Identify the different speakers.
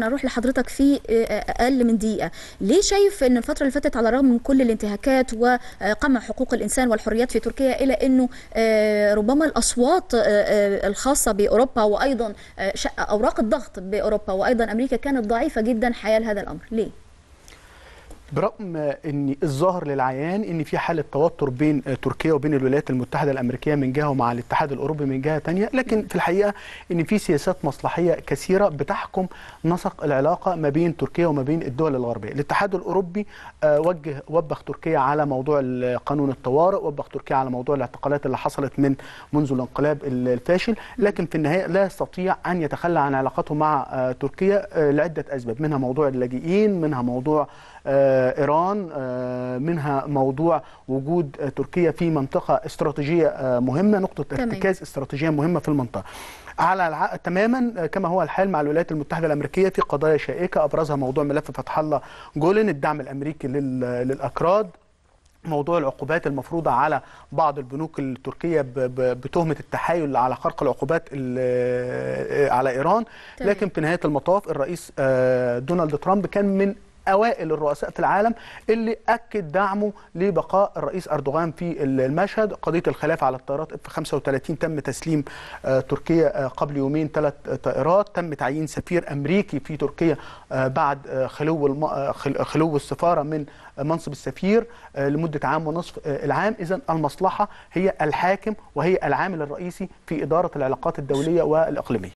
Speaker 1: انا اروح لحضرتك في آه، آه، اقل من دقيقه ليه شايف ان الفتره اللي فاتت على الرغم من كل الانتهاكات وقمع حقوق الانسان والحريات في تركيا الا انه آه، ربما الاصوات الخاصه باوروبا وايضا اوراق الضغط باوروبا وايضا امريكا كانت ضعيفه جدا حيال هذا الامر ليه
Speaker 2: برغم ان الظاهر للعيان ان في حاله توتر بين تركيا وبين الولايات المتحده الامريكيه من جهه ومع الاتحاد الاوروبي من جهه ثانيه لكن في الحقيقه ان في سياسات مصلحيه كثيره بتحكم نسق العلاقه ما بين تركيا وما بين الدول الغربيه الاتحاد الاوروبي آه، وجه وبخ تركيا على موضوع قانون الطوارئ وبخ تركيا على موضوع الاعتقالات اللي حصلت من منذ الانقلاب الفاشل لكن في النهايه لا يستطيع ان يتخلى عن علاقته مع آه، تركيا آه، لعده اسباب منها موضوع اللاجئين منها موضوع آه آه، إيران آه، منها موضوع وجود تركيا في منطقة استراتيجية آه، مهمة نقطة ارتكاز استراتيجية مهمة في المنطقة على الع... تماما كما هو الحال مع الولايات المتحده الامريكيه في قضايا شائكه ابرزها موضوع ملف فتح الله جولن الدعم الامريكي لل... للاكراد موضوع العقوبات المفروضة على بعض البنوك التركية بتهمة التحايل على خرق العقوبات على إيران لكن في نهاية المطاف الرئيس دونالد ترامب كان من اوائل الرؤساء في العالم اللي اكد دعمه لبقاء الرئيس اردوغان في المشهد قضيه الخلافه على الطائرات اف 35 تم تسليم آه، تركيا آه، قبل يومين ثلاث طائرات تم تعيين سفير امريكي في تركيا آه، بعد خلو خلو السفاره من منصب السفير لمده عام ونصف العام اذا المصلحه هي الحاكم وهي العامل الرئيسي في اداره العلاقات الدوليه والاقليميه